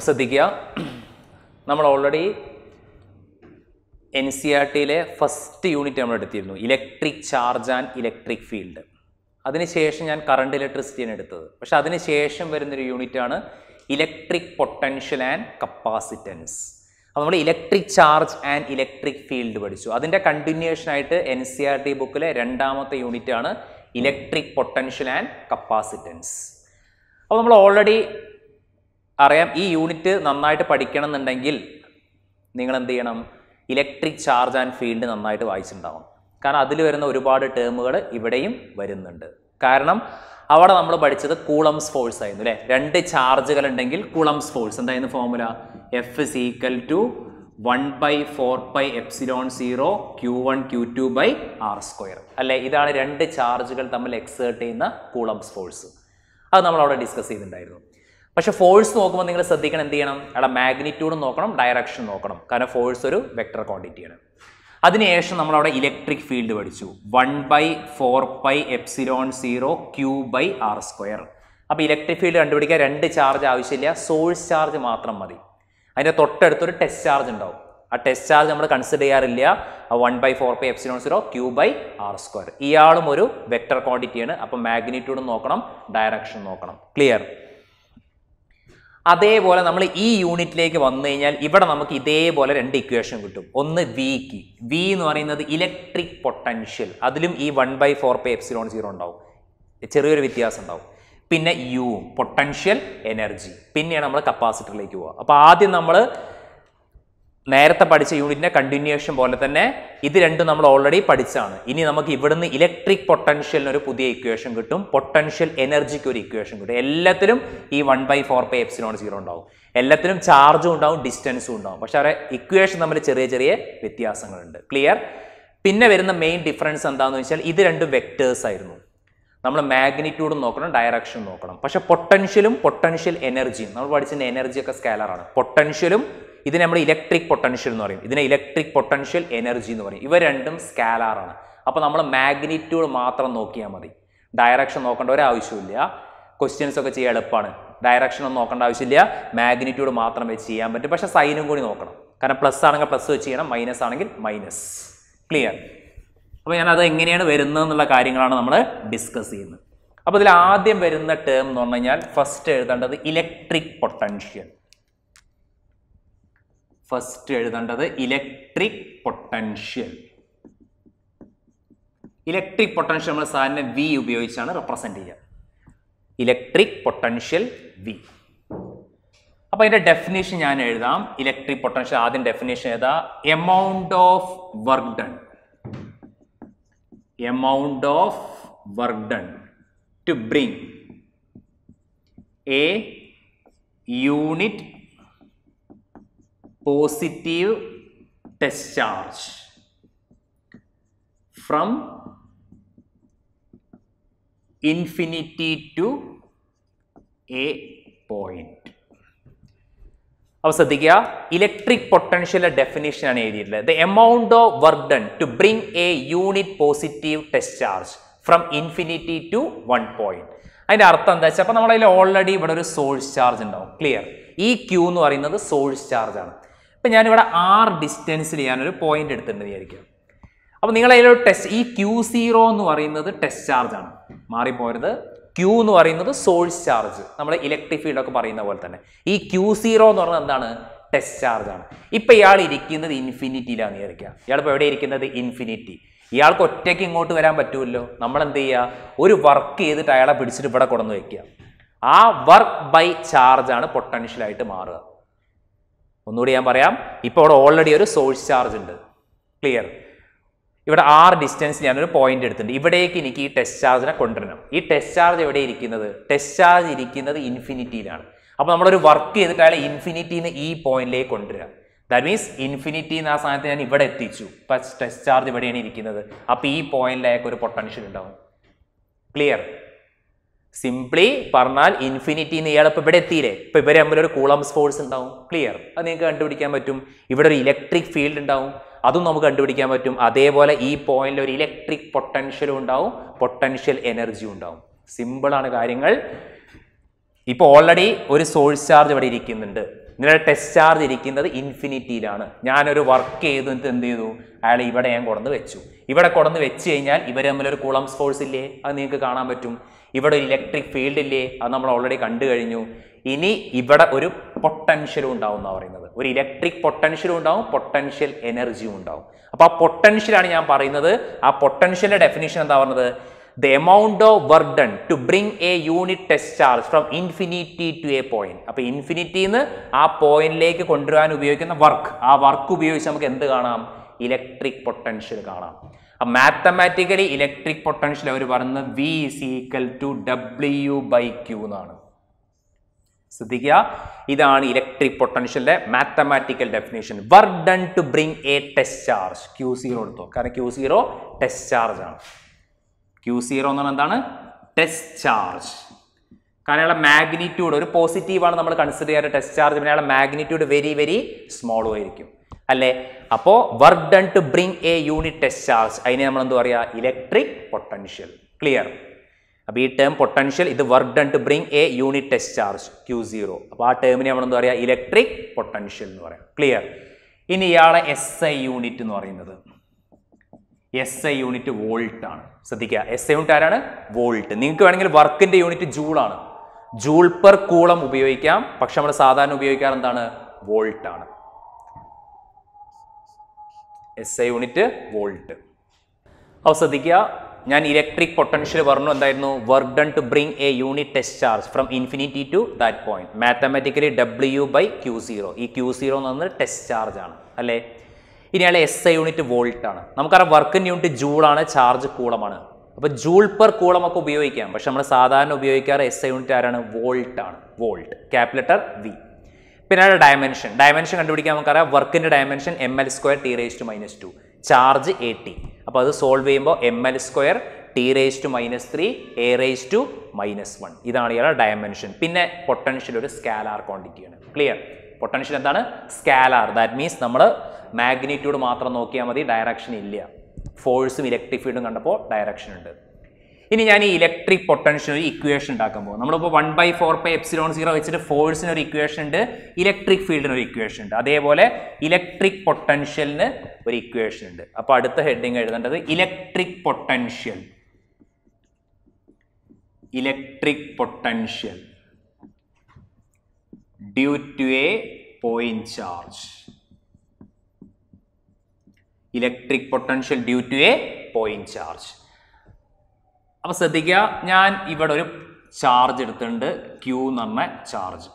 അപ്പോൾ ശ്രദ്ധിക്കുക നമ്മൾ ഓൾറെഡി എൻ സി ആർ ടിയിലെ ഫസ്റ്റ് യൂണിറ്റ് നമ്മൾ എടുത്തിരുന്നു electric charge and electric field അതിനുശേഷം ഞാൻ കറണ്ട് ഇലക്ട്രിസിറ്റിയാണ് എടുത്തത് പക്ഷെ അതിനുശേഷം വരുന്നൊരു യൂണിറ്റാണ് ഇലക്ട്രിക് പൊട്ടൻഷ്യൽ ആൻഡ് കപ്പാസിറ്റൻസ് അപ്പോൾ നമ്മൾ electric charge and electric field പഠിച്ചു അതിൻ്റെ കണ്ടിന്യൂഷനായിട്ട് എൻ സി ആർ ടി ബുക്കിലെ രണ്ടാമത്തെ യൂണിറ്റാണ് ഇലക്ട്രിക് പൊട്ടൻഷ്യൽ ആൻഡ് കപ്പാസിറ്റൻസ് അപ്പോൾ നമ്മൾ ഓൾറെഡി അറിയാം ഈ യൂണിറ്റ് നന്നായിട്ട് പഠിക്കണം എന്നുണ്ടെങ്കിൽ നിങ്ങൾ എന്ത് ചെയ്യണം ഇലക്ട്രിക് ചാർജ് ആൻഡ് ഫീൽഡ് നന്നായിട്ട് വായിച്ചിട്ടുണ്ടാവണം കാരണം അതിൽ വരുന്ന ഒരുപാട് ടേമുകൾ ഇവിടെയും വരുന്നുണ്ട് കാരണം അവിടെ നമ്മൾ പഠിച്ചത് കൂളംസ് ഫോഴ്സ് ആയിരുന്നു അല്ലേ രണ്ട് ചാർജുകൾ ഉണ്ടെങ്കിൽ കൂളംസ് ഫോഴ്സ് എന്തായിരുന്നു formula F is equal to one by four by epsilon zero Q one Q two by R square അല്ലെ ഇതാണ് രണ്ട് ചാർജുകൾ തമ്മിൽ എക്സേർട്ട് ചെയ്യുന്ന കൂളംസ് ഫോഴ്സ് അത് നമ്മൾ അവിടെ ഡിസ്കസ് ചെയ്തിട്ടുണ്ടായിരുന്നു പക്ഷേ ഫോഴ്സ് നോക്കുമ്പോൾ നിങ്ങൾ ശ്രദ്ധിക്കണം എന്ത് ചെയ്യണം അവിടെ മാഗ്നിറ്റ്യൂഡ് നോക്കണം ഡയറക്ഷൻ നോക്കണം കാരണം ഫോഴ്സ് ഒരു വെക്ടർ ക്വാണ്ടിറ്റിയാണ് അതിനുശേഷം നമ്മളവിടെ ഇലക്ട്രിക് ഫീൽഡ് പഠിച്ചു one by four pi epsilon zero Q by R square അപ്പോൾ ഇലക്ട്രിക് ഫീൽഡ് കണ്ടുപിടിക്കാൻ രണ്ട് ചാർജ് ആവശ്യമില്ല സോഴ്സ് ചാർജ് മാത്രം മതി അതിൻ്റെ തൊട്ടടുത്തൊരു ടെസ്റ്റ് ചാർജ് ഉണ്ടാവും ആ ടെസ്റ്റ് ചാർജ് നമ്മൾ കൺസിഡർ ചെയ്യാറില്ല one by four pi epsilon zero Q by R square ഇയാളും ഒരു വെക്ടർ ക്വാണ്ടിറ്റിയാണ് അപ്പോൾ മാഗ്നിറ്റ്യൂഡ് നോക്കണം ഡയറക്ഷൻ നോക്കണം ക്ലിയർ അതേപോലെ നമ്മൾ ഈ യൂണിറ്റിലേക്ക് വന്നു കഴിഞ്ഞാൽ ഇവിടെ നമുക്ക് ഇതേപോലെ രണ്ട് ഇക്വേഷൻ കിട്ടും ഒന്ന് വിക്ക് വി എന്ന് പറയുന്നത് ഇലക്ട്രിക് പൊട്ടൻഷ്യൽ അതിലും ഈ one by four pi epsilon zero ഉണ്ടാവും ചെറിയൊരു വ്യത്യാസം ഉണ്ടാവും പിന്നെ യു പൊട്ടൻഷ്യൽ എനർജി പിന്നെയാണ് നമ്മൾ കപ്പാസിറ്ററിലേക്ക് പോവുക അപ്പോൾ ആദ്യം നമ്മൾ നേരത്തെ പഠിച്ച യൂണിറ്റിന്റെ കണ്ടിന്യൂഷൻ പോലെ തന്നെ ഇത് രണ്ടും നമ്മൾ ഓൾറെഡി പഠിച്ചാണ് ഇനി നമുക്ക് ഇവിടുന്ന് ഇലക്ട്രിക് പൊട്ടൻഷ്യലിന് ഒരു പുതിയ ഇക്വേഷൻ കിട്ടും പൊട്ടൻഷ്യൽ എനർജിക്ക് ഒരു ഇക്വേഷൻ കിട്ടും എല്ലാത്തിലും ഈ one by four pi epsilon zero ഉണ്ടാവും എല്ലാത്തിലും ചാർജും ഉണ്ടാവും ഡിസ്റ്റൻസും ഉണ്ടാവും പക്ഷെ അവരെ ഇക്വേഷൻ തമ്മിൽ ചെറിയ ചെറിയ വ്യത്യാസങ്ങളുണ്ട് ക്ലിയർ പിന്നെ വരുന്ന മെയിൻ ഡിഫറൻസ് എന്താണെന്ന് വെച്ചാൽ ഇത് രണ്ട് വെക്ടേഴ്സ് ആയിരുന്നു നമ്മൾ മാഗ്നിറ്റ്യൂഡും നോക്കണം ഡയറക്ഷൻ നോക്കണം പക്ഷെ പൊട്ടൻഷ്യലും പൊട്ടൻഷ്യൽ എനർജിയും നമ്മൾ പഠിച്ചതിൻ്റെ എനർജിയൊക്കെ സ്കാലറാണ് പൊട്ടൻഷ്യലും ഇതിനെ നമ്മൾ ഇലക്ട്രിക് പൊട്ടൻഷ്യൽ എന്ന് പറയും ഇതിനെ ഇലക്ട്രിക് പൊട്ടൻഷ്യൽ എനർജി എന്ന് പറയും ഇവ രണ്ടും സ്കാലാറാണ് അപ്പോൾ നമ്മൾ മാഗ്നിറ്റ്യൂഡ് മാത്രം നോക്കിയാൽ മതി ഡയറക്ഷൻ നോക്കേണ്ട ഒരു ആവശ്യമില്ല ക്വസ്റ്റ്യൻസ് ഒക്കെ ചെയ്യാൻ എളുപ്പമാണ് ഡയറക്ഷൻ ഒന്നും നോക്കേണ്ട ആവശ്യമില്ല മാഗ്നിറ്റ്യൂഡ് മാത്രം വെച്ച് ചെയ്യാൻ പറ്റും പക്ഷേ സൈനും കൂടി നോക്കണം കാരണം പ്ലസ് ആണെങ്കിൽ പ്ലസ് വെച്ച് ചെയ്യണം മൈനസ് ആണെങ്കിൽ മൈനസ് ക്ലിയർ അപ്പോൾ ഞാൻ അത് എങ്ങനെയാണ് വരുന്നത് എന്നുള്ള കാര്യങ്ങളാണ് നമ്മൾ ഡിസ്കസ് ചെയ്യുന്നത് അപ്പോൾ ഇതിൽ ആദ്യം വരുന്ന ടേം എന്ന് പറഞ്ഞു കഴിഞ്ഞാൽ ഫസ്റ്റ് എഴുതേണ്ടത് ഇലക്ട്രിക് പൊട്ടൻഷ്യൽ ഫസ്റ്റ് എഴുതേണ്ടത് ഇലക്ട്രിക് പൊട്ടൻഷ്യൽ ഇലക്ട്രിക് പൊട്ടൻഷ്യൽ നമ്മൾ സാധാരണ വി ഉപയോഗിച്ചാണ് റെപ്രസെന്റ് ചെയ്യുക ഇലക്ട്രിക് പൊട്ടൻഷ്യൽ വി അപ്പോൾ അതിൻ്റെ ഡെഫിനേഷൻ ഞാൻ എഴുതാം ഇലക്ട്രിക് പൊട്ടൻഷ്യൽ ആദ്യം ഡെഫിനേഷൻ എഴുതാം amount of work done amount of work done to bring a unit positive test charge from infinity to a point അപ്പോൾ ശ്രദ്ധിക്കുക ഇലക്ട്രിക് പൊട്ടൻഷ്യലിൻ്റെ ഡെഫിനേഷനാണ് എഴുതിയിട്ടുള്ളത് the amount of work done to bring a unit positive test charge from infinity to one point അതിൻ്റെ അർത്ഥം എന്താ വെച്ചാൽ അപ്പോൾ നമ്മളതിൽ ഓൾറെഡി ഇവിടെ ഒരു സോഴ്സ് ചാർജ് ഉണ്ടാവും ക്ലിയർ ഈ ക്യൂ എന്ന് പറയുന്നത് സോഴ്സ് ചാർജാണ് ഇപ്പം ഞാനിവിടെ ആർ ഡിസ്റ്റൻസിൽ ഞാനൊരു പോയിന്റ് എടുത്തിട്ടുണ്ട് വിചാരിക്കുക അപ്പോൾ നിങ്ങൾ അതിലൊരു ടെസ്റ്റ് ഈ ക്യൂ സീറോ എന്ന് പറയുന്നത് ടെസ്റ്റ് ചാർജ് ആണ് മാറിപ്പോരുത് ക്യൂ എന്ന് പറയുന്നത് സോഴ്സ് ചാർജ് നമ്മൾ ഇലക്ട്രിക് ഫീൽഡൊക്കെ പറയുന്ന പോലെ തന്നെ ഈ ക്യൂ സീറോ എന്ന് പറയുന്നത് എന്താണ് ടെസ്റ്റ് ചാർജ് ആണ് ഇപ്പം ഇയാൾ ഇരിക്കുന്നത് ഇൻഫിനിറ്റിയിലാണ് വിചാരിക്കുക ഇയാളിപ്പോൾ എവിടെ ഇരിക്കുന്നത് ഇൻഫിനിറ്റി ഇയാൾക്ക് ഒറ്റയ്ക്ക് ഇങ്ങോട്ട് വരാൻ പറ്റുമല്ലോ നമ്മൾ എന്ത് ചെയ്യുക ഒരു വർക്ക് ചെയ്തിട്ട് അയാളെ പിടിച്ചിട്ട് ഇവിടെ കൊണ്ടുവന്ന് വയ്ക്കുക ആ വർക്ക് ബൈ ചാർജാണ് പൊട്ടൻഷ്യലായിട്ട് മാറുക ഒന്നുകൂടി ഞാൻ പറയാം ഇപ്പോൾ അവിടെ ഓൾറെഡി ഒരു സോഴ്സ് ചാർജ് ഉണ്ട് ക്ലിയർ ഇവിടെ ആർ ഡിസ്റ്റൻസ് ഞാനൊരു പോയിന്റ് എടുത്തിട്ടുണ്ട് ഇവിടേക്ക് എനിക്ക് ഈ ടെസ്റ്റ് ചാർജിനെ കൊണ്ടുവരണം ഈ ടെസ്റ്റ് ചാർജ് എവിടെ ഇരിക്കുന്നത് ടെസ്റ്റ് ചാർജ് ഇരിക്കുന്നത് ഇൻഫിനിറ്റിയിലാണ് അപ്പോൾ നമ്മളൊരു വർക്ക് ചെയ്തിട്ട് അയാൾ ഇൻഫിനിറ്റിന്ന് ഈ പോയിന്റിലേക്ക് കൊണ്ടുവരിക ദാറ്റ് മീൻസ് ഇൻഫിനിറ്റി എന്ന ആ സമയത്ത് ഞാൻ ഇവിടെ എത്തിച്ചു ഇപ്പം ടെസ്റ്റ് ചാർജ് ഇവിടെയാണ് ഇരിക്കുന്നത് അപ്പോൾ ഈ പോയിന്റിലേക്ക് ഒരു പൊട്ടൻഷ്യൽ ഉണ്ടാവും ക്ലിയർ സിംപ്ലി പറഞ്ഞാൽ ഇൻഫിനിറ്റി എന്ന് ഇയാൾ ഇവിടെ എത്തിയില്ലേ ഇപ്പോൾ ഇവരെ തമ്മിൽ ഒരു കൂളംസ് ഫോഴ്സ് ഉണ്ടാവും ക്ലിയർ അത് നിങ്ങൾക്ക് കണ്ടുപിടിക്കാൻ പറ്റും ഇവിടെ ഒരു ഇലക്ട്രിക് ഫീൽഡ് ഉണ്ടാവും അതും നമുക്ക് കണ്ടുപിടിക്കാൻ പറ്റും അതേപോലെ ഈ പോയിന്റിൽ ഒരു ഇലക്ട്രിക് പൊട്ടൻഷ്യലും ഉണ്ടാവും പൊട്ടൻഷ്യൽ എനർജിയും ഉണ്ടാവും സിമ്പിളാണ് കാര്യങ്ങൾ ഇപ്പോൾ ഓൾറെഡി ഒരു സോഴ്സ് ചാർജ് ഇവിടെ ഇരിക്കുന്നുണ്ട് നിങ്ങളുടെ ടെസ്റ്റ് ചാർജ് ഇരിക്കുന്നത് ഇൻഫിനിറ്റിയിലാണ് ഞാനൊരു വർക്ക് ചെയ്തു എന്നിട്ട് എന്ത് ചെയ്തു അയാൾ ഇവിടെ ഞാൻ കൊടന്ന് വെച്ചു ഇവിടെ കൊടന്ന് വെച്ച് കഴിഞ്ഞാൽ ഇവർ തമ്മിലൊരു കുളം സ്പോർട്സ് ഇല്ലേ അത് നിങ്ങൾക്ക് കാണാൻ പറ്റും ഇവിടെ ഒരു ഇലക്ട്രിക് ഫീൽഡ് ഇല്ലേ അത് നമ്മൾ ഓൾറെഡി കണ്ടു കഴിഞ്ഞു ഇനി ഇവിടെ ഒരു പൊട്ടൻഷ്യലും ഉണ്ടാവും എന്നാണ് പറയുന്നത് ഒരു ഇലക്ട്രിക് പൊട്ടൻഷ്യലും ഉണ്ടാവും പൊട്ടൻഷ്യൽ എനർജിയും ഉണ്ടാവും അപ്പോൾ ആ പൊട്ടൻഷ്യലാണ് ഞാൻ പറയുന്നത് ആ പൊട്ടൻഷ്യലിൻ്റെ ഡെഫിനേഷൻ എന്താ പറയുന്നത് the amount of work done to bring a unit test charge from infinity to a point. അപ്പോൾ ഇൻഫിനിറ്റിന്ന് ആ പോയിന്റിലേക്ക് കൊണ്ടുവരാൻ ഉപയോഗിക്കുന്ന വർക്ക് ആ വർക്ക് ഉപയോഗിച്ച് നമുക്ക് എന്ത് കാണാം ഇലക്ട്രിക് പൊട്ടൻഷ്യൽ കാണാം അപ്പം മാത്തമാറ്റിക്കലി ഇലക്ട്രിക് പൊട്ടൻഷ്യൽ അവർ പറയുന്നത് V is equal to W by Q എന്നാണ് ശ്രദ്ധിക്കുക ഇതാണ് ഇലക്ട്രിക് പൊട്ടൻഷ്യലിന്റെ mathematical definition work done to bring a test charge Q zero എടുത്തോ കാരണം ക്യൂ സീറോ ടെസ്റ്റ് ചാർജ് ആണ് ക്യു സീറോ എന്ന് പറഞ്ഞാൽ എന്താണ് ടെസ്റ്റ് ചാർജ് കാരണം അയാളെ മാഗ്നിറ്റ്യൂഡ് ഒരു പോസിറ്റീവാണ് നമ്മൾ കൺസിഡർ ചെയ്യാറ് ടെസ്റ്റ് ചാർജ് പിന്നെ അയാളെ മാഗ്നിറ്റ്യൂഡ് വെരി വെരി സ്മോളും ആയിരിക്കും അല്ലേ അപ്പോൾ work done to bring a unit test charge അതിനെ നമ്മൾ എന്താ പറയുക ഇലക്ട്രിക് പൊട്ടൻഷ്യൽ ക്ലിയർ അപ്പോൾ ഈ ടേം പൊട്ടൻഷ്യൽ ഇത് work done to bring a unit test charge Q zero അപ്പോൾ ആ ടേമിനെ നമ്മൾ എന്താ പറയുക ഇലക്ട്രിക് പൊട്ടൻഷ്യൽ എന്ന് പറയാം ക്ലിയർ ഇനി ഇയാളെ എസ് ഐ യൂണിറ്റ് എന്ന് പറയുന്നത് എസ് ഐ യൂണിറ്റ് വോൾട്ട് ആണ് ശ്രദ്ധിക്കുക എസ് ഐ യൂണിറ്റ് ആരാണ് വോൾട്ട് നിങ്ങൾക്ക് വേണമെങ്കിൽ വർക്കിന്റെ യൂണിറ്റ് ജൂൾ ആണ് ജൂൾ പെർ കൂളം ഉപയോഗിക്കാം പക്ഷെ നമ്മൾ സാധാരണ ഉപയോഗിക്കാറ് എന്താണ് വോൾട്ട് ആണ് എസ് ഐ യൂണിറ്റ് വോൾട്ട് അപ്പോൾ ശ്രദ്ധിക്കുക ഞാൻ ഇലക്ട്രിക് പൊട്ടൻഷ്യൽ പറഞ്ഞു എന്തായിരുന്നു work done to bring a unit test charge from infinity to that point mathematically W by Q zero ഈ ക്യു സീറോ എന്ന് പറഞ്ഞാൽ ടെസ്റ്റ് ചാർജ് ആണ് അല്ലേ അയാൾ എസ് ഐ യൂണിറ്റ് വോൾട്ട് ആണ് നമുക്കറിയാം വർക്കിംഗ് യൂണിറ്റ് ജൂളാണ് ചാർജ് കൂളമാണ് അപ്പോൾ ജൂൾ പെർ കൂളമൊക്കെ ഉപയോഗിക്കാം പക്ഷെ നമ്മൾ സാധാരണ ഉപയോഗിക്കാറ് എസ് ഐ യൂണിറ്റ് ആരാണ് വോൾട്ട് ആണ് വോൾട്ട് ക്യാപ് വി പിന്നെ ഡയമെൻഷൻ ഡയമെൻഷൻ കണ്ടുപിടിക്കാൻ നമുക്കറിയാം വർക്കിൻ്റെ dimension M L square T raise to minus two charge A T അപ്പോൾ അത് സോൾവ് ചെയ്യുമ്പോൾ M L square T raise to minus three A raise to minus one ഇതാണ് ഇയാളുടെ dimension പിന്നെ പൊട്ടൻഷ്യൽ ഒരു സ്കാലാർ ക്വാണ്ടിറ്റിയാണ് ക്ലിയർ പൊട്ടൻഷ്യൽ എന്താണ് scalar that means നമ്മൾ magnitude മാത്രം നോക്കിയാൽ മതി ഡയറക്ഷൻ ഇല്ല ഫോഴ്സും ഇലക്ട്രിക് ഫീൽഡും കണ്ടപ്പോൾ ഡയറക്ഷൻ ഉണ്ട് ഇനി ഞാൻ ഈ ഇലക്ട്രിക് പൊട്ടൻഷ്യൽ ഒരു ഇക്വേഷൻ ഉണ്ടാക്കുമ്പോൾ നമ്മളിപ്പോൾ one by four pi epsilon zero വെച്ചിട്ട് ഫോഴ്സിന് ഒരു ഇക്വേഷൻ ഉണ്ട് ഇലക്ട്രിക് ഫീൽഡിന് ഒരു ഇക്വേഷൻ ഉണ്ട് അതേപോലെ ഇലക്ട്രിക് പൊട്ടൻഷ്യലിന് ഒരു ഇക്വേഷൻ ഉണ്ട് അപ്പോൾ അടുത്ത ഹെഡിങ് എഴുതേണ്ടത് electric potential electric potential due to a point charge electric potential due to a point charge അപ്പോൾ ശ്രദ്ധിക്കുക ഞാൻ ഇവിടെ ഒരു ചാർജ് എടുത്തിട്ടുണ്ട് ക്യൂ എന്ന് പറഞ്ഞ ചാർജ്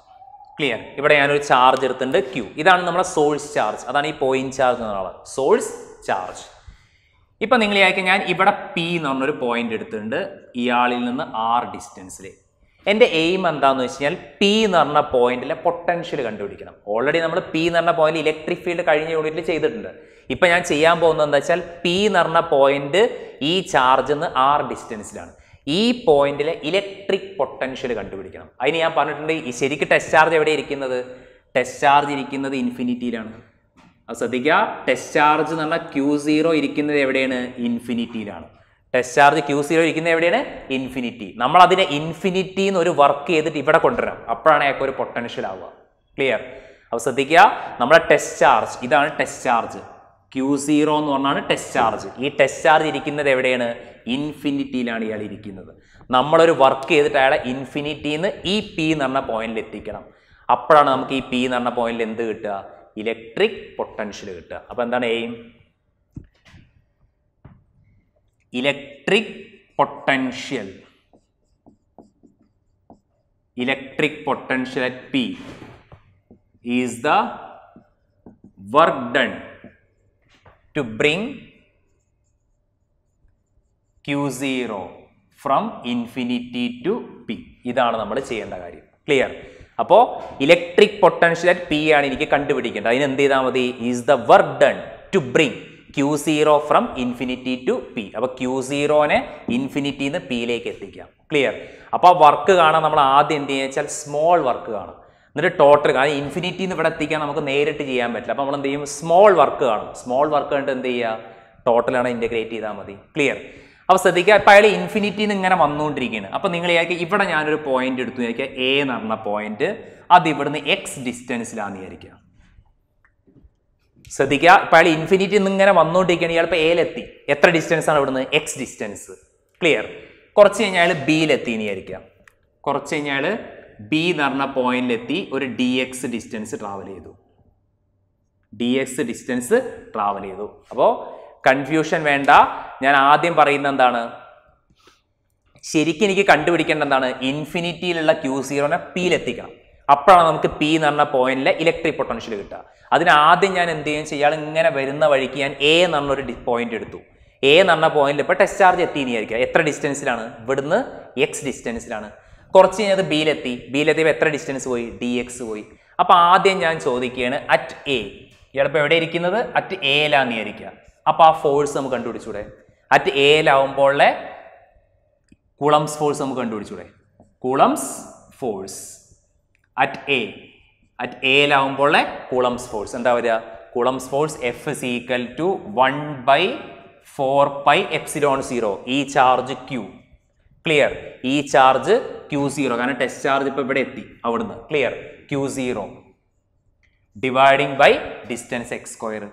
ക്ലിയർ ഇവിടെ ഞാനൊരു ചാർജ് എടുത്തിട്ടുണ്ട് ക്യൂ ഇതാണ് നമ്മുടെ സോഴ്സ് ചാർജ് അതാണ് ഈ പോയിന്റ് ചാർജ് എന്ന് പറയുന്നത് സോഴ്സ് ചാർജ് ഇപ്പം നിങ്ങൾ ചോദിക്കുക ഞാൻ ഇവിടെ പി എന്ന് പറഞ്ഞൊരു പോയിന്റ് എടുത്തിട്ടുണ്ട് ഇയാളിൽ നിന്ന് ആർ ഡിസ്റ്റൻസിൽ എൻ്റെ എയിം എന്താണെന്ന് വെച്ച് കഴിഞ്ഞാൽ പി എന്ന് പറഞ്ഞ പോയിന്റിലെ പൊട്ടൻഷ്യൽ കണ്ടുപിടിക്കണം ഓൾറെഡി നമ്മൾ പി എന്ന് പറഞ്ഞ പോയിന്റിൽ ഇലക്ട്രിക് ഫീൽഡ് കഴിഞ്ഞ യൂണിറ്റിൽ ചെയ്തിട്ടുണ്ട് ഇപ്പം ഞാൻ ചെയ്യാൻ പോകുന്നത് എന്താ വെച്ചാൽ പി എന്ന് പറഞ്ഞ പോയിന്റ് ഈ ചാർജ് നിന്ന് ആർ ഡിസ്റ്റൻസിലാണ് ഈ പോയിന്റിലെ ഇലക്ട്രിക് പൊട്ടൻഷ്യൽ കണ്ടുപിടിക്കണം അതിന് ഞാൻ പറഞ്ഞിട്ടുണ്ട് ഈ ശരിക്ക് ടെസ്റ്റ് ചാർജ് എവിടെ ഇരിക്കുന്നത് ടെസ്റ്റ് ചാർജ് ഇരിക്കുന്നത് ഇൻഫിനിറ്റിയിലാണ് അത് ശ്രദ്ധിക്കുക ടെസ്റ്റ് ചാർജ് എന്ന് പറഞ്ഞാൽ ക്യൂ സീറോ ഇരിക്കുന്നത് എവിടെയാണ് ഇൻഫിനിറ്റിയിലാണ് ടെസ്റ്റ് ചാർജ് ക്യൂ സീറോ ഇരിക്കുന്നത് എവിടെയാണ് ഇൻഫിനിറ്റി നമ്മൾ അതിനെ ഇൻഫിനിറ്റി എന്ന് ഒരു വർക്ക് ചെയ്തിട്ട് ഇവിടെ കൊണ്ടുവരാം അപ്പോഴാണ് അയാൾക്ക് ഒരു പൊട്ടൻഷ്യൽ ആവുക ക്ലിയർ അപ്പോൾ ശ്രദ്ധിക്കുക നമ്മുടെ ടെസ്റ്റ് ചാർജ് ഇതാണ് ടെസ്റ്റ് ചാർജ് ക്യൂ സീറോ എന്ന് പറഞ്ഞാണ് ടെസ്റ്റ് ചാർജ് ഈ ടെസ്റ്റ് ചാർജ് ഇരിക്കുന്നത് എവിടെയാണ് ഇൻഫിനിറ്റിയിലാണ് ഇയാൾ ഇരിക്കുന്നത് നമ്മളൊരു വർക്ക് ചെയ്തിട്ട് അയാളെ ഇൻഫിനിറ്റിന്ന് ഈ പി എന്ന് പറഞ്ഞ പോയിന്റിൽ എത്തിക്കണം അപ്പോഴാണ് നമുക്ക് ഈ പി എന്ന് പറഞ്ഞ പോയിന്റിൽ എന്ത് കിട്ടുക ഇലക്ട്രിക് പൊട്ടൻഷ്യൽ കിട്ടുക അപ്പോൾ എന്താണ് aim electric potential electric potential at P is the work done to bring Q0 from infinity to P ഇതാണ് നമ്മൾ ചെയ്യേണ്ട കാര്യം ക്ലിയർ അപ്പോൾ ഇലക്ട്രിക് പൊട്ടൻഷ്യൽ അറ്റ് പി ആണ് എനിക്ക് കണ്ടുപിടിക്കേണ്ടത് അതിന് എന്ത് ചെയ്താൽ മതി is the work done to bring Q zero from infinity to P അപ്പോൾ ക്യൂ സീറോനെ ഇൻഫിനിറ്റിന്ന് പിയിലേക്ക് എത്തിക്കാം ക്ലിയർ അപ്പോൾ വർക്ക് കാണാൻ നമ്മൾ ആദ്യം എന്ത് ചെയ്യുക വെച്ചാൽ സ്മോൾ വർക്ക് കാണാം എന്നിട്ട് ടോട്ടൽ കാരണം ഇൻഫിനിറ്റി എന്ന് ഇവിടെ എത്തിക്കാൻ നമുക്ക് നേരിട്ട് ചെയ്യാൻ പറ്റില്ല അപ്പോൾ നമ്മൾ എന്ത് ചെയ്യും സ്മോൾ വർക്ക് കാണും സ്മോൾ വർക്ക് കണ്ടിട്ട് എന്ത് ചെയ്യുക ടോട്ടലാണ് ഇൻറ്റഗ്രേറ്റ് ചെയ്താൽ മതി ക്ലിയർ അപ്പോൾ ശ്രദ്ധിക്കുക ഇപ്പം അയാൾ ഇൻഫിനിറ്റിന്ന് ഇങ്ങനെ വന്നുകൊണ്ടിരിക്കുകയാണ് അപ്പോൾ നിങ്ങൾ വിചാരിക്കുക ഇവിടെ ഞാനൊരു പോയിന്റ് എടുത്തു വിചാരിക്കുക എ എന്ന് പറഞ്ഞ പോയിന്റ് അത് ഇവിടുന്ന് എക്സ് ഡിസ്റ്റൻസിലാണെന്ന് വിചാരിക്കുക ശ്രദ്ധിക്കുക ഇപ്പം അയാൾ ഇൻഫിനിറ്റി നിന്ന് ഇങ്ങനെ വന്നുകൊണ്ടിരിക്കുകയാണ് ഇയാൾ ഇപ്പോൾ എയിലെത്തി എത്ര ഡിസ്റ്റൻസ് ആണ് ഇവിടുന്ന് എക്സ് ഡിസ്റ്റൻസ് ക്ലിയർ കുറച്ച് കഴിഞ്ഞാൽ ബിയിലെത്തി എന്ന് വിചാരിക്കുക കുറച്ച് കഴിഞ്ഞാൽ ബി എന്ന് പറഞ്ഞ പോയിന്റിലെത്തി ഒരു ഡി എക്സ് ഡിസ്റ്റൻസ് ട്രാവൽ ചെയ്തു ഡി എക്സ് ഡിസ്റ്റൻസ് ട്രാവൽ ചെയ്തു അപ്പോൾ കൺഫ്യൂഷൻ വേണ്ട ഞാൻ ആദ്യം പറയുന്ന എന്താണ് ശരിക്കും എനിക്ക് കണ്ടുപിടിക്കേണ്ട എന്താണ് ഇൻഫിനിറ്റിയിലുള്ള ക്യൂ സീറോനെ പിയിലെത്തിക്കണം അപ്പോഴാണ് നമുക്ക് പി എന്ന് പറഞ്ഞ പോയിന്റിലെ ഇലക്ട്രിക് പൊട്ടൻഷ്യൽ കിട്ടുക അതിന് ആദ്യം ഞാൻ എന്ത് ചെയ്യും ചെയ്യാൾ ഇങ്ങനെ വരുന്ന വഴിക്ക് ഞാൻ എ എന്ന് പറഞ്ഞൊരു പോയിന്റ് എടുത്തു എ എന്ന് പറഞ്ഞ പോയിന്റിൽ ഇപ്പോൾ ടെസ്റ്റ് ചാർജ് എത്തിയിരിക്കുക എത്ര ഡിസ്റ്റൻസിലാണ് ഇവിടുന്ന് എക്സ് ഡിസ്റ്റൻസിലാണ് കുറച്ച് കഴിഞ്ഞത് ബിയിലെത്തി ബിയിലെത്തിയപ്പോൾ എത്ര ഡിസ്റ്റൻസ് പോയി ഡി എക്സ് പോയി അപ്പോൾ ആദ്യം ഞാൻ ചോദിക്കുകയാണ് അറ്റ് എ ഇയാളിപ്പോൾ എവിടെ ഇരിക്കുന്നത് അറ്റ് എയിലാന്ന് വിചാരിക്കുക അപ്പോൾ ആ ഫോഴ്സ് നമുക്ക് കണ്ടുപിടിച്ചൂടെ അറ്റ് എയിലാവുമ്പോൾ കുളംസ് ഫോഴ്സ് നമുക്ക് കണ്ടുപിടിച്ചൂടെ Coulomb's force at A at എയിലാവുമ്പോൾ കുളംസ് ഫോഴ്സ് എന്താ വരിക Coulomb's force F is equal to one by four pi epsilon zero ഈ ചാർജ് ക്യൂ ക്ലിയർ ഈ ചാർജ് ക്യു സീറോ കാരണം ടെസ്റ്റ് ചാർജ് ഇപ്പോൾ ഇവിടെ എത്തി അവിടുന്ന് clear Q zero dividing by distance X square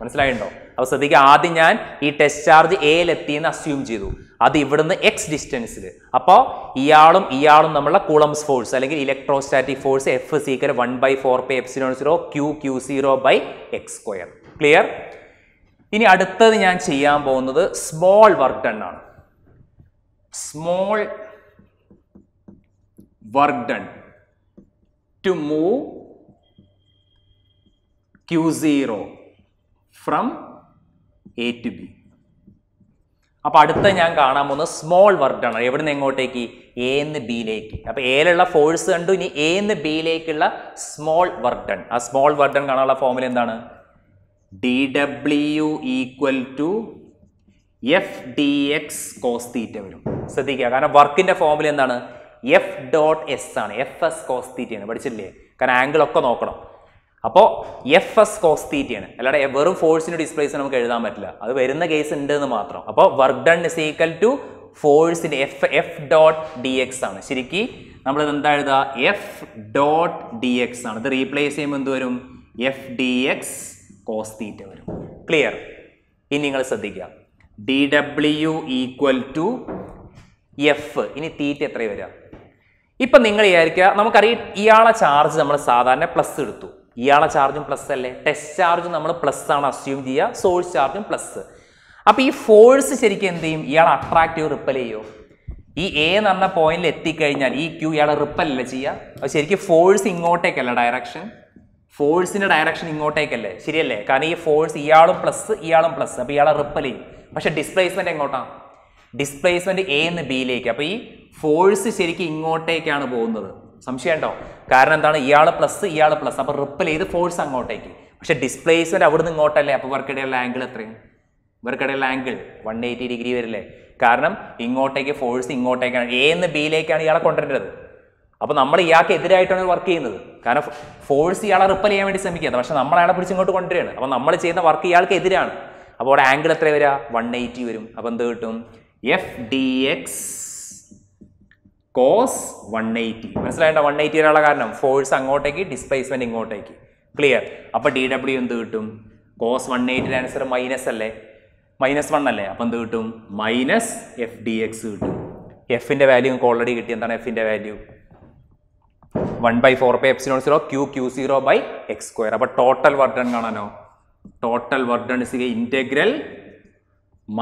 മനസ്സിലായിട്ടുണ്ടോ അപ്പോൾ ശ്രദ്ധിക്കുക ആദ്യം ഞാൻ ഈ ടെസ്റ്റ് ചാർജ് എയിലെത്തി എന്ന് അസ്യൂം ചെയ്തു അത് ഇവിടുന്ന് എക്സ് ഡിസ്റ്റൻസിൽ അപ്പോൾ ഇയാളും ഇയാളും നമ്മളെ കുളംസ് ഫോഴ്സ് അല്ലെങ്കിൽ electrostatic force F is equal one by four pi epsilon zero Q Q zero by X square clear ഇനി അടുത്തത് ഞാൻ ചെയ്യാൻ പോകുന്നത് സ്മോൾ വർക്ക് ഡൺ ആണ് small work done to move Q0 from A to B അപ്പോൾ അടുത്ത ഞാൻ കാണാൻ പോകുന്നത് സ്മോൾ ഡൺ എവിടെ നിന്ന് എങ്ങോട്ടേക്ക് എ എന്ന് ബിയിലേക്ക് അപ്പോൾ എയിലുള്ള ഫോഴ്സ് കണ്ടു ഇനി എ എന്ന് ബിയിലേക്കുള്ള സ്മോൾ വർഡൺ ആ സ്മോൾ വർഡൺ കാണാനുള്ള ഫോമുല എന്താണ് D W equal to F D X cos theta വരും ശ്രദ്ധിക്കുക കാരണം വർക്കിന്റെ ഫോമുല എന്താണ് എഫ് ഡോട്ട് എസ് ആണ് എഫ് എസ് കോസ്തീറ്റിയാണ് പഠിച്ചില്ലേ കാരണം ആംഗിൾ ഒക്കെ നോക്കണം അപ്പോൾ എഫ് എസ് കോസ്തീറ്റിയാണ് അല്ലാതെ വെറും ഫോഴ്സിൻ്റെ ഡിസ്പ്ലേസ് നമുക്ക് എഴുതാൻ പറ്റില്ല അത് വരുന്ന കേസ് ഉണ്ട് എന്ന് മാത്രം അപ്പോൾ work done is equal to ഫോഴ്സിൻ്റെ F F dot D X ആണ് ശരിക്കും നമ്മളിത് എന്താ എഴുതുക എഫ് ഡോട്ട് ഡി എക്സ് ആണ് ഇത് റീപ്ലേസ് ചെയ്യുമ്പോൾ എന്ത് വരും എഫ് ഡി എക്സ് കോസ്തീറ്റ വരും ക്ലിയർ ഇനി നിങ്ങൾ ശ്രദ്ധിക്കുക D W equal to F ഇനി തീറ്റ എത്ര വരിക ഇപ്പം നിങ്ങൾ വിചാരിക്കുക നമുക്കറിയാം ഇയാളെ ചാർജ് നമ്മൾ സാധാരണ പ്ലസ് എടുത്തു ഇയാളെ ചാർജും പ്ലസ് അല്ലേ ടെസ്റ്റ് ചാർജും നമ്മൾ പ്ലസ് ആണ് അസ്യൂം ചെയ്യുക സോഴ്സ് ചാർജും പ്ലസ് അപ്പോൾ ഈ ഫോഴ്സ് ശരിക്കും എന്ത് ചെയ്യും ഇയാൾ അട്രാക്റ്റീവ് റിപ്പൽ ചെയ്യുമോ ഈ എ എന്ന് പറഞ്ഞ പോയിന്റിൽ എത്തിക്കഴിഞ്ഞാൽ ഈ ക്യൂ ഇയാളെ റിപ്പലല്ലേ ചെയ്യുക അപ്പോൾ ശരിക്കും ഫോഴ്സ് ഇങ്ങോട്ടേക്കല്ല ഡയറക്ഷൻ ഫോഴ്സിൻ്റെ ഡയറക്ഷൻ ഇങ്ങോട്ടേക്കല്ലേ ശരിയല്ലേ കാരണം ഈ ഫോഴ്സ് ഇയാളും പ്ലസ് ഇയാളും പ്ലസ് അപ്പോൾ ഇയാളെ റിപ്പൽ ചെയ്യും പക്ഷേ ഡിസ്പ്ലേസ്മെൻറ്റ് എങ്ങോട്ടാണ് ഡിസ്പ്ലേസ്മെൻറ്റ് എ എന്ന് ബിയിലേക്ക് അപ്പോൾ ഈ ഫോഴ്സ് ശരിക്കും ഇങ്ങോട്ടേക്കാണ് പോകുന്നത് സംശയമുണ്ടോ കാരണം എന്താണ് ഇയാൾ പ്ലസ് ഇയാൾ പ്ലസ് അപ്പോൾ റിപ്പൽ ചെയ്ത് ഫോഴ്സ് അങ്ങോട്ടേക്ക് പക്ഷേ ഡിസ്പ്ലേസ്മെൻറ്റ് അവിടുന്ന് ഇങ്ങോട്ടല്ലേ അപ്പോൾ വർക്കിടയുള്ള ആംഗിൾ എത്രയും വർക്കിടയുള്ള ആംഗിൾ വൺ എയ്റ്റി ഡിഗ്രി വരില്ലേ കാരണം ഇങ്ങോട്ടേക്ക് ഫോഴ്സ് ഇങ്ങോട്ടേക്കാണ് എ എന്ന് ബിയിലേക്കാണ് ഇയാളെ കൊണ്ടുവരേണ്ടത് അപ്പോൾ നമ്മൾ ഇയാൾക്ക് എതിരായിട്ടാണ് വർക്ക് ചെയ്യുന്നത് കാരണം ഫോഴ്സ് ഇയാളെ റിപ്പൽ ചെയ്യാൻ വേണ്ടി ശ്രമിക്കുന്നത് പക്ഷേ നമ്മൾ അയാളെ പിടിച്ച് ഇങ്ങോട്ട് കൊണ്ടുവരികയാണ് അപ്പോൾ നമ്മൾ ചെയ്യുന്ന വർക്ക് ഇയാൾക്ക് എതിരാണ് അപ്പോൾ അവിടെ ആംഗിൾ എത്ര വരിക വൺ എയ്റ്റി വരും അപ്പോൾ എന്ത് കിട്ടും F D X cos one eighty മനസ്സിലായേണ്ട വൺ എയ്റ്റി വരാനുള്ള കാരണം ഫോഴ്സ് അങ്ങോട്ടേക്ക് ഡിസ്പ്ലേസ്മെൻറ്റ് ഇങ്ങോട്ടേക്ക് ക്ലിയർ അപ്പോൾ ഡി ഡബ്ല്യു എന്ത് കിട്ടും കോസ് വൺ എയ്റ്റിൻ്റെ ആൻസർ മൈനസ് അല്ലേ മൈനസ് വൺ അല്ലേ അപ്പം എന്ത് കിട്ടും മൈനസ് എഫ് ഡി എക്സ് കിട്ടും എഫിൻ്റെ വാല്യൂ നമുക്ക് ഓൾറെഡി കിട്ടി എന്താണ് എഫിൻ്റെ value one by four pi F zero zero Q Q zero by X square അപ്പോൾ ടോട്ടൽ വർക്ക് ഡൺ കാണാനോ total work done integral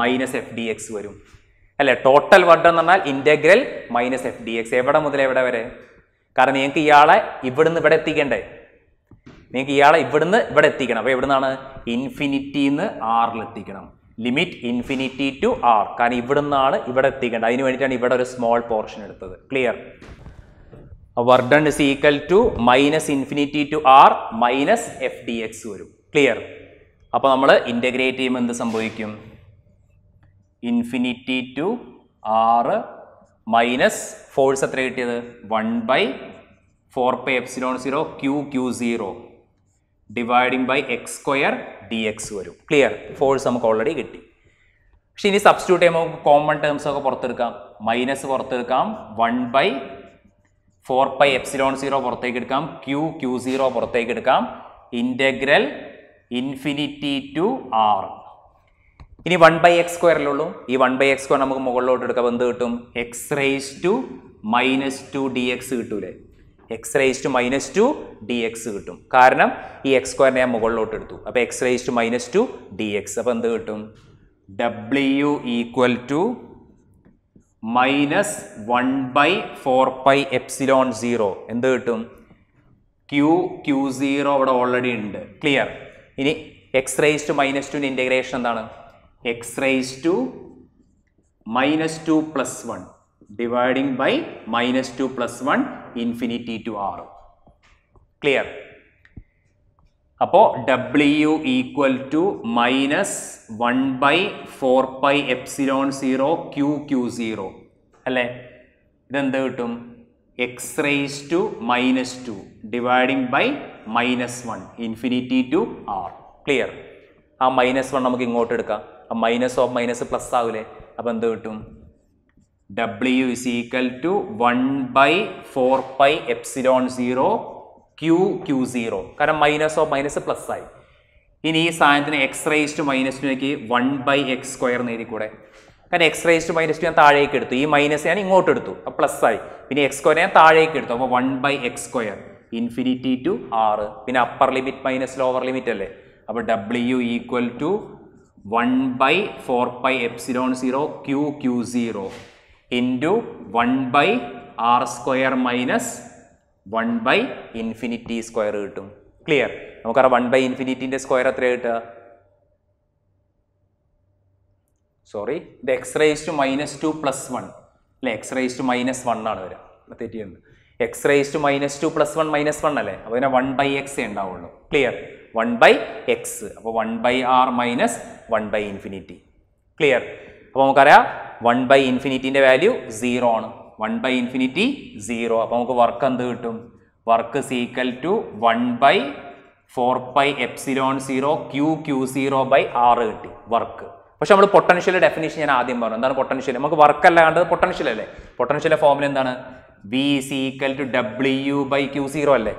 minus F D X വരും അല്ലെ ടോട്ടൽ വഡ് എന്ന് പറഞ്ഞാൽ integral minus F D X എവിടെ മുതൽ എവിടെ വരെ കാരണം നിങ്ങൾക്ക് ഇയാളെ ഇവിടുന്ന് ഇവിടെ എത്തിക്കണ്ടേ നിങ്ങൾക്ക് ഇയാളെ ഇവിടുന്ന് ഇവിടെ എത്തിക്കണം അപ്പോൾ എവിടുന്നാണ് ഇൻഫിനിറ്റി ഇൻഫിനിറ്റിന്ന് ആറിൽ എത്തിക്കണം ലിമിറ്റ് ഇൻഫിനിറ്റി ടു ആർ കാരണം ഇവിടുന്നാണ് ഇവിടെ എത്തിക്കേണ്ടത് അതിന് വേണ്ടിയിട്ടാണ് ഇവിടെ ഒരു സ്മോൾ പോർഷൻ എടുത്തത് clear work is equal to minus infinity to R minus F D X വരും ക്ലിയർ അപ്പോൾ നമ്മൾ ഇൻ്റഗ്രേറ്റ് ചെയ്യുമ്പോൾ എന്ത് സംഭവിക്കും infinity to R minus force എത്ര കിട്ടിയത് one by four pi epsilon zero Q Q zero dividing by X square D X വരും clear force നമുക്ക് ഓൾറെഡി കിട്ടി പക്ഷെ ഇനി സബ്സ്റ്റിറ്റ്യൂട്ട് ചെയ്യുമ്പോൾ നമുക്ക് കോമൺ ടേംസ് ഒക്കെ പുറത്തെടുക്കാം മൈനസ് പുറത്തെടുക്കാം one by four pi epsilon zero പുറത്തേക്ക് എടുക്കാം ക്യൂ ക്യൂ സീറോ പുറത്തേക്ക് എടുക്കാം ഇൻ്റഗ്രൽ ഇൻഫിനിറ്റി ടു ആർ ഇനി വൺ ബൈ എക്സ് സ്ക്വയറിലുള്ളൂ ഈ വൺ ബൈ എക്സ് സ്ക്വയർ നമുക്ക് മുകളിലോട്ട് എടുക്കാം എന്ത് കിട്ടും X raise to minus two D X കിട്ടൂലേ X raise to minus two D X കിട്ടും കാരണം ഈ എക്സ് സ്ക്വയറിനെ ഞാൻ മുകളിലോട്ട് എടുത്തു അപ്പോൾ X raise to minus two D X അപ്പോൾ എന്ത് കിട്ടും W equal to minus one by four pi epsilon zero എന്ത് കിട്ടും ക്യു ക്യു സീറോ അവിടെ ഓൾറെഡി ഉണ്ട് ക്ലിയർ ഇനി എക്സ് റേസ് ടു മൈനസ് ടുവിൻ്റെ ഇൻറ്റഗ്രേഷൻ എന്താണ് X raised to minus two plus one dividing by minus two plus one infinity to R clear അപ്പോൾ W equal to minus one by four pi epsilon zero Q Q zero അല്ലേ ഇതെന്ത് കിട്ടും X raise to minus two dividing by minus one infinity to R clear ആ minus one നമുക്ക് ഇങ്ങോട്ട് എടുക്കാം അപ്പം minus of minus plus ആവില്ലേ അപ്പം എന്ത് കിട്ടും W is equal to one by four pi epsilon zero Q Q zero കാരണം മൈനസ് ഓഫ് മൈനസ് പ്ലസ് ആയി ഇനി ഈ സാധനത്തിന് എക്സ് റേസ് ടു മൈനസ് ടുക്ക് വൺ ബൈ എക്സ് സ്ക്വയർ നേരി കൂടെ കാരണം X raise to minus two ഞാൻ താഴേക്ക് എടുത്തു ഈ മൈനസ് ഞാൻ ഇങ്ങോട്ട് എടുത്തു അപ്പോൾ പ്ലസ് ആയി പിന്നെ എക്സ് സ്ക്വയർ ഞാൻ താഴേക്ക് എടുത്തു അപ്പോൾ one by X square infinity to R പിന്നെ upper limit minus lower limit അല്ലേ അപ്പോൾ W equal to one by four pi epsilon zero Q Q zero into one by R square minus one by infinity square കിട്ടും clear നമുക്കറിയാം one by ഇൻഫിനിറ്റിൻ്റെ square എത്ര കിട്ടുക sorry ഇത് X raise to minus two plus one അല്ലെ X raise to minus one ആണ് വരിക തെറ്റിയുണ്ട് X raise to minus two plus one minus one അല്ലേ അപ്പോൾ ഇതിനെ വൺ ബൈ എക്സ് ഉണ്ടാവുള്ളൂ ക്ലിയർ വൺ ബൈ എക്സ് അപ്പോൾ one by R minus one by infinity clear അപ്പോൾ നമുക്കറിയാം വൺ ബൈ ഇൻഫിനിറ്റിൻ്റെ വാല്യൂ സീറോ ആണ് വൺ ബൈ ഇൻഫിനിറ്റി സീറോ അപ്പോൾ നമുക്ക് വർക്ക് എന്ത് കിട്ടും work is equal to one by four by epsilon zero Q Q zero by R കിട്ടി work പക്ഷെ നമ്മൾ പൊട്ടൻഷ്യൽ ഡെഫിനേഷൻ ഞാൻ ആദ്യം പറഞ്ഞു എന്താണ് പൊട്ടൻഷ്യൽ നമുക്ക് വർക്ക് അല്ല കണ്ടത് പൊട്ടൻഷ്യൽ അല്ലേ പൊട്ടൻഷ്യൽ ഫോമിൽ എന്താണ് V is equal to W by Q zero അല്ലേ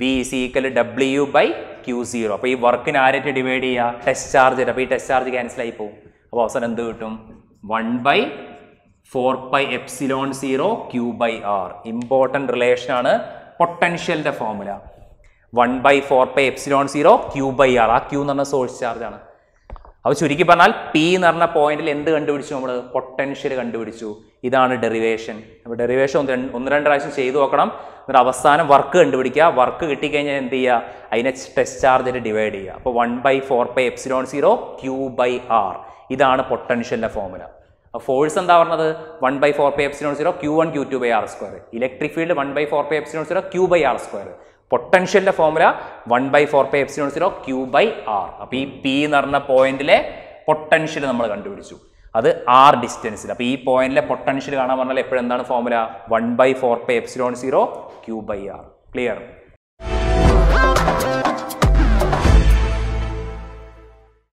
V is equal W by Q zero അപ്പോൾ ഈ വർക്കിന് ആരായിട്ട് ഡിവൈഡ് ചെയ്യുക ടെസ്റ്റ് ചാർജ് അപ്പോൾ ഈ ടെസ്റ്റ് ചാർജ് ക്യാൻസലായി പോകും അപ്പോൾ അവസാനം എന്ത് കിട്ടും one by four by epsilon zero Q by R important ആണ് പൊട്ടൻഷ്യലിൻ്റെ formula one by four by epsilon zero Q by R ആ ക്യൂ എന്ന് പറഞ്ഞ സോഴ്സ് ചാർജ് ആണ് അപ്പോൾ ചുരുക്കി പറഞ്ഞാൽ പി എന്ന് പറഞ്ഞ പോയിന്റിൽ എന്ത് കണ്ടുപിടിച്ചു നമ്മൾ പൊട്ടൻഷ്യൽ കണ്ടുപിടിച്ചു ഇതാണ് ഡെറിവേഷൻ അപ്പോൾ ഡെറിവേഷൻ ഒന്ന് ഒന്ന് രണ്ട് പ്രാവശ്യം ചെയ്തു നോക്കണം എന്നിട്ട് അവസാനം വർക്ക് കണ്ടുപിടിക്കുക വർക്ക് കിട്ടിക്കഴിഞ്ഞാൽ എന്ത് ചെയ്യുക അതിനെ ടെസ്റ്റ് ചാർജിൽ ഡിവൈഡ് ചെയ്യുക അപ്പോൾ one by four by epsilon zero Q by R ഇതാണ് പൊട്ടൻഷ്യലിൻ്റെ ഫോമുല ഫോഴ്സ് എന്താ പറഞ്ഞത് one by four pi epsilon zero Q one Q two by R square electric field one by four pi epsilon zero Q by R square പൊട്ടൻഷ്യലിൻ്റെ formula one by four pi epsilon zero Q by R അപ്പോൾ ഈ P എന്ന് പറഞ്ഞ പോയിന്റിലെ potential നമ്മൾ കണ്ടുപിടിച്ചു അത് R ഡിസ്റ്റൻസിൽ അപ്പോൾ ഈ പോയിന്റിലെ പൊട്ടൻഷ്യൽ കാണാൻ പറഞ്ഞാൽ എന്താണ് formula one by four pi epsilon zero Q by R clear